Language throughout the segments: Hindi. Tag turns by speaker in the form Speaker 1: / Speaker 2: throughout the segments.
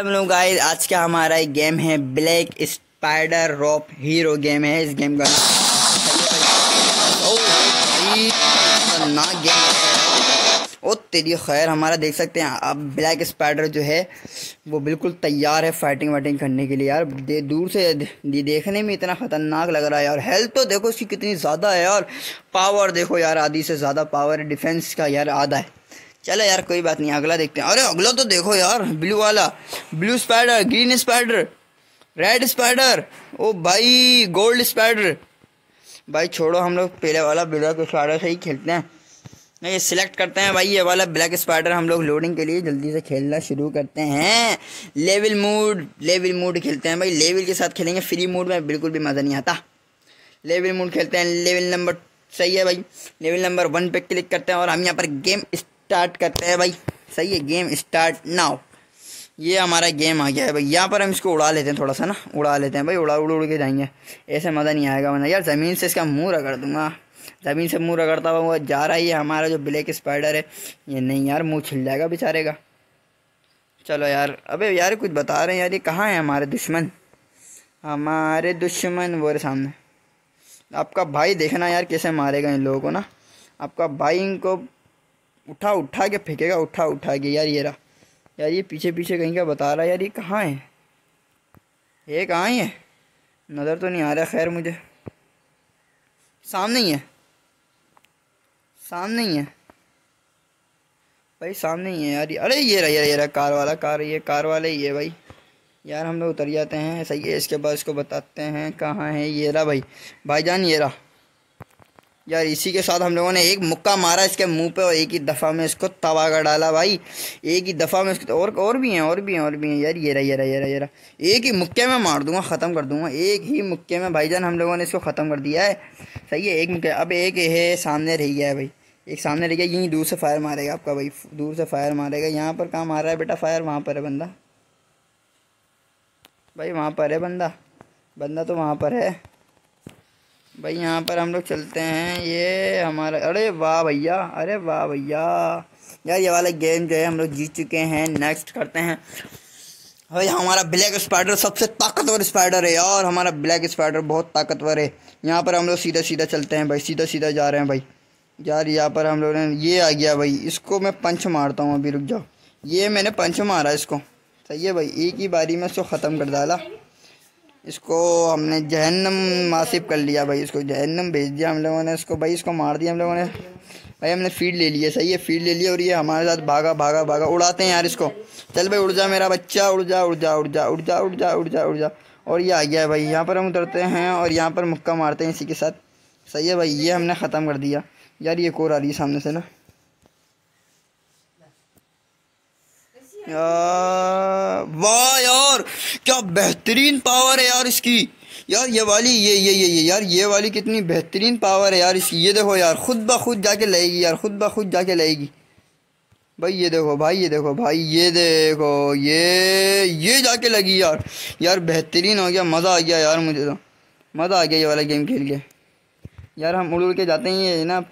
Speaker 1: हेलो गाइस आज का हमारा एक गेम है black spider rope hero game है इस गेम का गेम ओ तेरी खैर हमारा देख सकते हैं अब ब्लैक स्पाइडर जो है वो बिल्कुल तैयार है फाइटिंग वाइटिंग करने के लिए यार दे दूर से दे, देखने में इतना ख़तरनाक लग रहा है यार हेल्थ तो देखो इसकी कितनी ज़्यादा है और पावर देखो यार आधी से ज़्यादा पावर है डिफेंस का यार आधा है चलो यार कोई बात नहीं अगला देखते हैं अरे अगला तो देखो यार ब्लू वाला blue spider green spider red spider ओ भाई गोल्ड स्पाइडर भाई छोड़ो हम लोग पहले वाला ब्लैक स्पाइडर से ही खेलते हैं नहीं सिलेक्ट करते हैं भाई ये वाला ब्लैक स्पाइडर हम लोग लोडिंग के लिए जल्दी से खेलना शुरू करते हैं लेवल मूड लेवल मूड खेलते हैं भाई लेवल के साथ खेलेंगे फ्री मूड में बिल्कुल भी मज़ा नहीं आता लेवल मूड खेलते हैं लेवल नंबर सही है भाई लेवल नंबर वन पे क्लिक करते हैं और हम यहाँ पर गेम स्टार्ट करते हैं भाई सही है गेम स्टार्ट नाउ ये हमारा गेम आ गया है भाई यहाँ पर हम इसको उड़ा लेते हैं थोड़ा सा ना उड़ा लेते हैं भाई उड़ा उड़ उड़ के जाएंगे ऐसे मज़ा नहीं आएगा मैंने यार ज़मीन से इसका मुँह रगड़ दूंगा ज़मीन से मुँह रगड़ता हुआ जा रहा है हमारा जो ब्लैक स्पाइडर है ये नहीं यार मुँह छिल जाएगा बेचारे का चलो यार अबे यार कुछ बता रहे हैं यार ये कहाँ है हमारे दुश्मन हमारे दुश्मन वो सामने आपका भाई देखना यार कैसे मारेगा इन लोगों को ना आपका भाई इनको उठा उठा के फेंकेगा उठा उठा के यार ये रहा यार ये पीछे पीछे कहीं का बता रहा यार ये कहाँ है ये कहाँ है नज़र तो नहीं आ रहा खैर मुझे सामने ही है सामने ही है भाई सामने ही है यार अरे ये रहा ये रहा कार वाला कार ये कार वाला ही है भाई यार हम लोग उतर जाते हैं सही है इसके बाद इसको बताते हैं कहाँ है ये रहा भाई भाईजान ये रहा यार इसी के साथ हम लोगों ने एक मुक्का मारा इसके मुंह पे और एक ही दफ़ा में इसको तवा का डाला भाई एक ही दफ़ा में इसको और और भी हैं और भी हैं और भी हैं यार ये रहा ये रहा ये रहा ये रहा एक ही मुक्के में मार दूंगा ख़त्म कर दूंगा एक ही मुक्के में भाईजान हम लोगों ने इसको ख़त्म कर दिया है सही है एक मुक्के अब एक है सामने रह गया है भाई एक सामने रह गया यहीं दूर से फायर मारेगा आपका भाई दूर से फायर मारेगा यहाँ पर कहाँ मार रहा है बेटा फायर वहाँ पर है बंदा भाई वहाँ पर है बंदा बंदा तो वहाँ पर है भाई यहाँ पर हम लोग चलते हैं ये हमारा अरे वाह भैया अरे वाह भैया यार ये वाला गेम जो है हम लोग जीत चुके हैं नेक्स्ट करते हैं भाई हमारा ब्लैक स्पाइडर सबसे ताकतवर स्पाइडर है यार हमारा ब्लैक स्पाइडर बहुत ताकतवर है यहाँ पर हम लोग सीधा सीधा चलते हैं भाई सीधा सीधा जा रहे हैं भाई यार यहाँ पर हम लोग ने ये आ गया भाई इसको मैं पंच मारता हूँ अभी रुक जाओ ये मैंने पंच मारा इसको सही है भाई एक ही बारी में इसको ख़त्म कर डाला इसको हमने जहन्नम मासिब कर लिया भाई इसको जहन्नम भेज दिया हम लोगों ने इसको भाई इसको मार दिया हम लोगों ने भाई हमने फीड ले लिया सही है फीड ले लिया और ये हमारे साथ भागा भागा भागा उड़ाते हैं यार इसको चल भाई उड़ जा मेरा बच्चा उड़ जा उड़ जा उड़ जा उड़ जा उड़ जा उड़ जा उड़ जा और ये आ गया है भाई यहाँ पर हम उतरते हैं और यहाँ पर मुक्का मारते हैं इसी के साथ सही है भाई ये हमने ख़त्म कर दिया यार ये कोर आ रही है सामने से ना वाह यार क्या बेहतरीन पावर है यार इसकी यार ये वाली ये ये ये ये यार ये वाली कितनी बेहतरीन पावर है यार इसकी ये देखो यार खुद ब खुद जाके लाएगी यार खुद ब खुद जाके लाएगी भाई ये देखो भाई ये देखो भाई ये देखो ये ये जाके लगी यार यार बेहतरीन हो गया मज़ा आ गया यार मुझे तो मज़ा आ गया ये वाला गेम खेल के यार हम उड़ उड़ के जाते हैं ये ना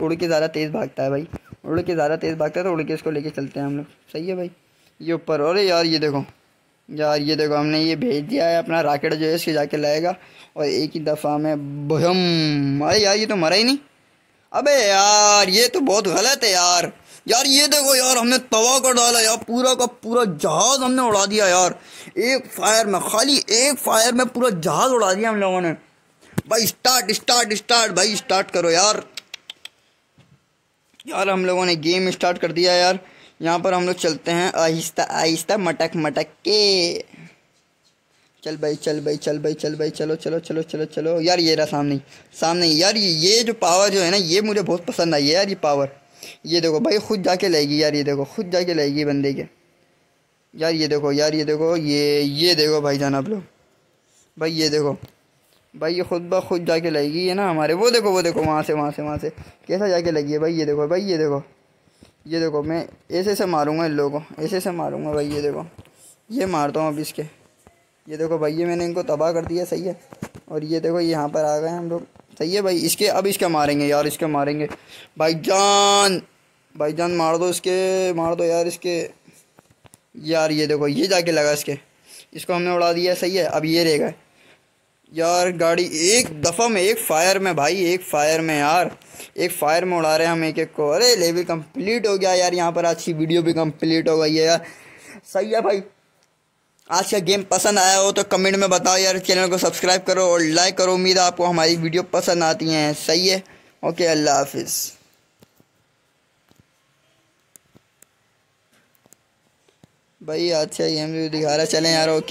Speaker 1: उड़ के ज़्यादा तेज़ भागता है भाई उड़ के ज़्यादा तेज़ भागता है तो उड़ के इसको लेके चलते हैं हम लोग सही है भाई ये ऊपर अरे यार ये देखो यार ये देखो हमने ये भेज दिया है अपना राकेट जो है इसके जाके लाएगा और एक ही दफ़ा में भयम अरे यार ये तो मरा ही नहीं अबे यार ये तो बहुत गलत है यार यार ये देखो यार हमने तवा कर डाला यार पूरा का पूरा जहाज़ हमने उड़ा दिया यार एक फायर में खाली एक फायर में पूरा जहाज़ उड़ा दिया हम लोगों ने भाई स्टार्ट स्टार्ट स्टार्ट भाई स्टार्ट करो यार यार हम लोगों ने गेम स्टार्ट कर दिया यार यहाँ पर हम लोग चलते हैं आहिस्ता आहिस्ता मटक मटक के चल भाई चल भाई चल भाई चल भाई चलो चलो चलो चलो चलो यार ये रहा सामने सामने यार ये ये जो पावर जो है ना ये मुझे बहुत पसंद आई है यार ये पावर ये देखो भाई खुद जाके लाएगी यार ये देखो खुद जाके लाएगी बंदे के यार ये देखो यार ये देखो ये ये देखो भाई जान आप लोग भाई ये देखो भाई ये खुद ब खुद जाके लगेगी है ना हमारे वो देखो वो देखो वहाँ से वहाँ से वहाँ से कैसा जाके लगी है भाई ये देखो भाई ये देखो ये देखो मैं ऐसे से मारूंगा इन लोगों को ऐसे से मारूंगा भाई ये देखो ये मारता हूँ अब इसके ये देखो भाई ये मैंने इनको तबाह कर दिया सही है और ये देखो यहाँ पर आ गए हम लोग सही है भाई इसके अब इसके मारेंगे यार इसके मारेंगे भाई जान भाई जान मार दो इसके मार दो यार इसके यार ये देखो ये जाके लगा इसके इसको हमने उड़ा दिया सही है अब ये रह गए यार गाड़ी एक दफ़ा में एक फायर में भाई एक फायर में यार एक फायर में उड़ा रहे हैं हम एक एक को अरे लेवल कंप्लीट हो गया यार यहाँ पर आज की वीडियो भी कंप्लीट हो गई है यार सही है भाई आज का गेम पसंद आया हो तो कमेंट में बताओ यार चैनल को सब्सक्राइब करो और लाइक करो उम्मीद आपको हमारी वीडियो पसंद आती हैं सही है ओके अल्लाह हाफिज़ भाई अच्छा गेम भी दिखा रहे चले यार ओके